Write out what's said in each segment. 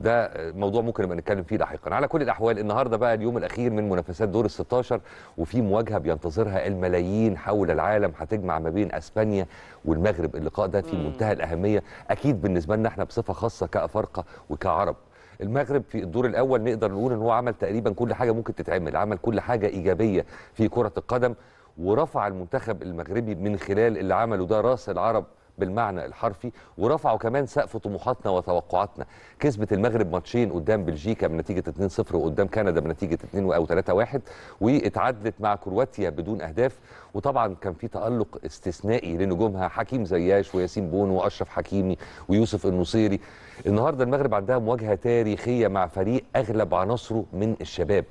ده موضوع ممكن نبقى نتكلم فيه لاحقا على كل الاحوال النهارده بقى اليوم الاخير من منافسات دور ال 16 وفي مواجهه بينتظرها الملايين حول العالم هتجمع ما بين اسبانيا والمغرب اللقاء ده في منتهى الاهميه اكيد بالنسبه لنا احنا بصفه خاصه كافارقه وكعرب المغرب في الدور الاول نقدر نقول ان هو عمل تقريبا كل حاجه ممكن تتعمل عمل كل حاجه ايجابيه في كره القدم ورفع المنتخب المغربي من خلال اللي عمله ده راس العرب بالمعنى الحرفي ورفعوا كمان سقف طموحاتنا وتوقعاتنا كسبت المغرب ماتشين قدام بلجيكا بنتيجه 2-0 وقدام كندا بنتيجه 2 او 3-1 واتعادلت مع كرواتيا بدون اهداف وطبعا كان في تالق استثنائي لنجومها حكيم زياش وياسين بونو واشرف حكيمي ويوسف النصيري النهارده المغرب عندها مواجهه تاريخيه مع فريق اغلب عناصره من الشباب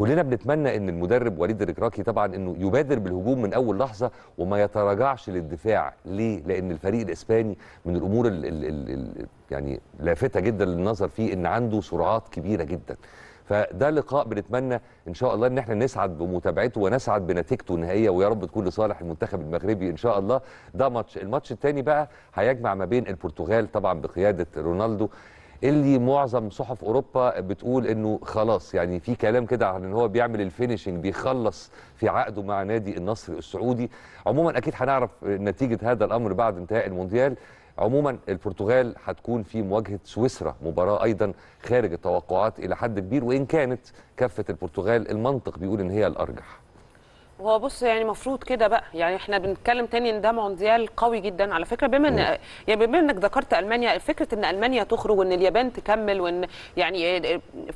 كلنا بنتمنى ان المدرب وليد الركراكي طبعا انه يبادر بالهجوم من اول لحظه وما يتراجعش للدفاع ليه لان الفريق الاسباني من الامور الـ الـ الـ الـ يعني لافته جدا للنظر فيه ان عنده سرعات كبيره جدا فده لقاء بنتمنى ان شاء الله ان احنا نسعد بمتابعته ونسعد بنتيجته النهائيه ويا رب تكون لصالح المنتخب المغربي ان شاء الله ده ماتش الماتش الثاني بقى هيجمع ما بين البرتغال طبعا بقياده رونالدو اللي معظم صحف اوروبا بتقول انه خلاص يعني في كلام كده عن ان هو بيعمل الفينشنج بيخلص في عقده مع نادي النصر السعودي عموما اكيد هنعرف نتيجه هذا الامر بعد انتهاء المونديال عموما البرتغال هتكون في مواجهه سويسرا مباراه ايضا خارج التوقعات الى حد كبير وان كانت كفه البرتغال المنطق بيقول ان هي الارجح هو بص يعني المفروض كده بقى يعني احنا بنتكلم تاني ان ده مونديال قوي جدا على فكره بما ان يعني بما انك ذكرت المانيا فكره ان المانيا تخرج وان اليابان تكمل وان يعني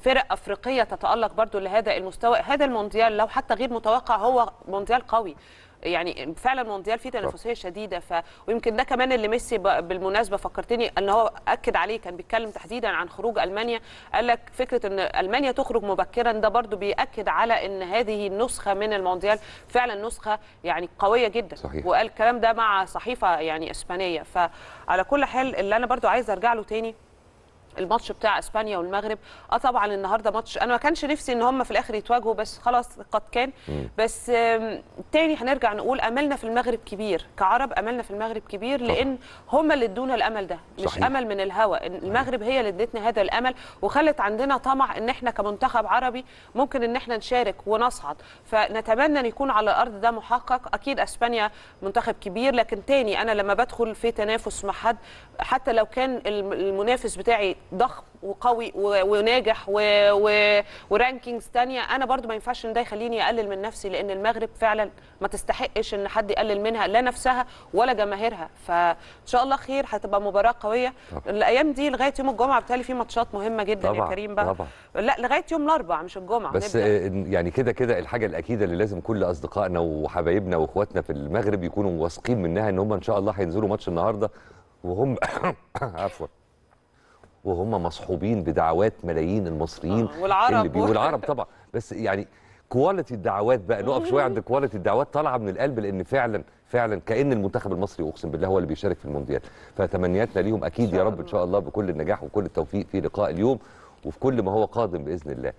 فرق افريقيه تتالق برضو لهذا المستوى هذا المونديال لو حتى غير متوقع هو مونديال قوي يعني فعلا مونديال فيه تنافسيه شديده ف ويمكن ده كمان اللي ميسي بالمناسبه فكرتني ان هو اكد عليه كان بيتكلم تحديدا عن خروج المانيا قال لك فكره ان المانيا تخرج مبكرا ده برضو بياكد على ان هذه النسخه من المونديال فعلا نسخه يعني قويه جدا صحيح. وقال الكلام ده مع صحيفه يعني اسبانيه فعلى كل حال اللي انا برضو عايز ارجع له تاني الماتش بتاع اسبانيا والمغرب اه طبعا النهارده ماتش انا ما كانش نفسي ان هم في الاخر يتواجهوا بس خلاص قد كان بس تاني هنرجع نقول املنا في المغرب كبير كعرب املنا في المغرب كبير لان هم اللي ادونا الامل ده مش صحيح. امل من الهوى أيوه. المغرب هي اللي ادتنا هذا الامل وخلت عندنا طمع ان احنا كمنتخب عربي ممكن ان احنا نشارك ونصعد فنتمنى ان يكون على الارض ده محقق اكيد اسبانيا منتخب كبير لكن تاني انا لما بدخل في تنافس مع حد حتى لو كان المنافس بتاعي ضخم وقوي وناجح و... و... ورانكينجز تانية انا برضو ما ينفعش ان ده يخليني اقلل من نفسي لان المغرب فعلا ما تستحقش ان حد يقلل منها لا نفسها ولا جماهيرها فان شاء الله خير هتبقى مباراه قويه طبعا. الايام دي لغايه يوم الجمعه بتالي في ماتشات مهمه جدا طبعا. يا كريم بقى طبعا. لا لغايه يوم الاربعاء مش الجمعه بس نبدأ. يعني كده كده الحاجه الاكيده اللي لازم كل اصدقائنا وحبايبنا واخواتنا في المغرب يكونوا واثقين منها ان هم ان شاء الله هينزلوا ماتش النهارده وهم عفوا وهم مصحوبين بدعوات ملايين المصريين آه والعرب اللي والعرب طبعا بس يعني كواليتي الدعوات بقى نقف شويه عند كواليتي الدعوات طالعه من القلب لان فعلا فعلا كان المنتخب المصري اقسم بالله هو اللي بيشارك في المونديال فتمنياتنا ليهم اكيد يا رب ان شاء الله بكل النجاح وكل التوفيق في لقاء اليوم وفي كل ما هو قادم باذن الله